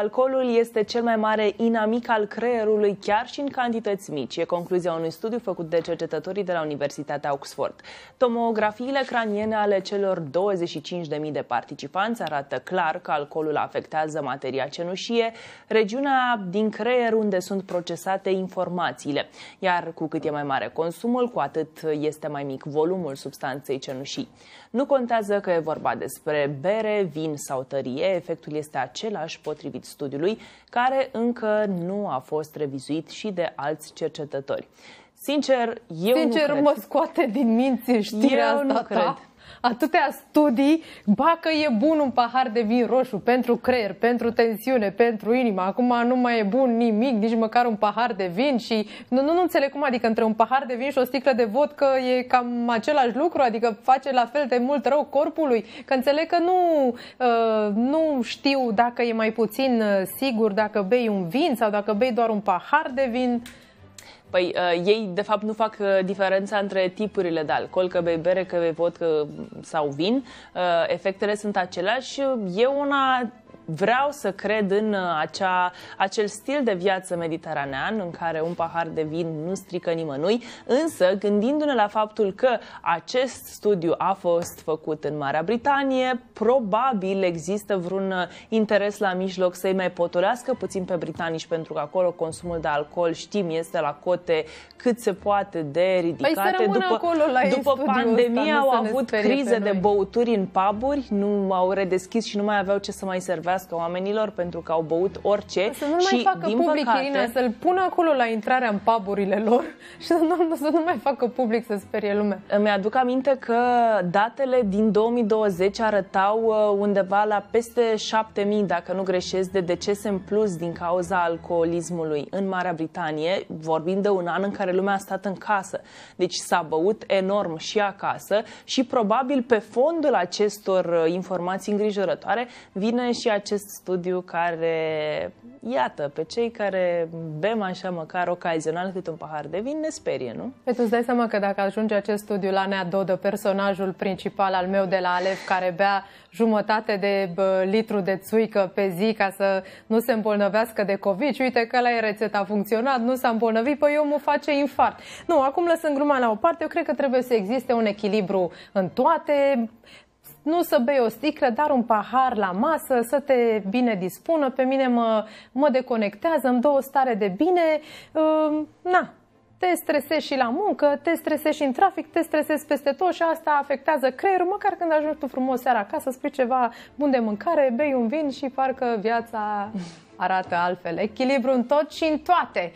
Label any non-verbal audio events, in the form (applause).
Alcoolul este cel mai mare inamic al creierului, chiar și în cantități mici, e concluzia unui studiu făcut de cercetătorii de la Universitatea Oxford. Tomografiile craniene ale celor 25.000 de participanți arată clar că alcoolul afectează materia cenușie, regiunea din creier unde sunt procesate informațiile. Iar cu cât e mai mare consumul, cu atât este mai mic volumul substanței cenușii. Nu contează că e vorba despre bere, vin sau tărie, efectul este același potrivit studiului, care încă nu a fost revizuit și de alți cercetători. Sincer, eu Sincer, nu cred. mă scoate din minte știrea eu asta nu ta. cred atâtea studii, ba că e bun un pahar de vin roșu pentru creier, pentru tensiune, pentru inimă. Acum nu mai e bun nimic, nici măcar un pahar de vin și nu, nu, nu înțeleg cum, adică între un pahar de vin și o sticlă de vodcă e cam același lucru, adică face la fel de mult rău corpului, că înțeleg că nu, uh, nu știu dacă e mai puțin uh, sigur dacă bei un vin sau dacă bei doar un pahar de vin. Păi uh, ei, de fapt, nu fac uh, diferența între tipurile de alcool, că bei bere, că bei vodcă mm, sau vin. Uh, efectele sunt aceleași. e una vreau să cred în uh, acea, acel stil de viață mediteranean în care un pahar de vin nu strică nimănui, însă gândindu-ne la faptul că acest studiu a fost făcut în Marea Britanie, probabil există vreun uh, interes la mijloc să-i mai potolească puțin pe britanici, pentru că acolo consumul de alcool, știm, este la cote cât se poate de păi ridicate. Păi după acolo la după pandemie au avut crize de băuturi în puburi, nu au redeschis și nu mai aveau ce să mai servească plătească oamenilor pentru că au băut orice. Să nu și, mai facă din public, păcate, Irina, să-l pună acolo la intrarea în paburile lor (laughs) și să nu, să nu mai facă public să sperie lumea. Îmi aduc aminte că datele din 2020 arătau uh, undeva la peste 7000, dacă nu greșesc, de decese în plus din cauza alcoolismului în Marea Britanie, vorbind de un an în care lumea a stat în casă. Deci s-a băut enorm și acasă și probabil pe fondul acestor uh, informații îngrijorătoare vine și acest acest studiu care, iată, pe cei care bem așa măcar ocazional cât un pahar de vin, ne sperie, nu? Păi tu îți dai seama că dacă ajunge acest studiu la Nea Dodă, personajul principal al meu de la Alef, care bea jumătate de litru de țuică pe zi ca să nu se îmbolnăvească de COVID, uite că la e rețeta a funcționat, nu s-a îmbolnăvit, păi omul face infart. Nu, acum lăsând gruma la o parte, eu cred că trebuie să existe un echilibru în toate nu să bei o sticlă, dar un pahar la masă, să te bine dispună, pe mine mă, mă deconectează, îmi dă o stare de bine, uh, na, te stresezi și la muncă, te stresezi și în trafic, te stresezi peste tot și asta afectează creierul, măcar când ajungi tu frumos seara acasă, spui ceva bun de mâncare, bei un vin și parcă viața arată altfel. Echilibru în tot și în toate.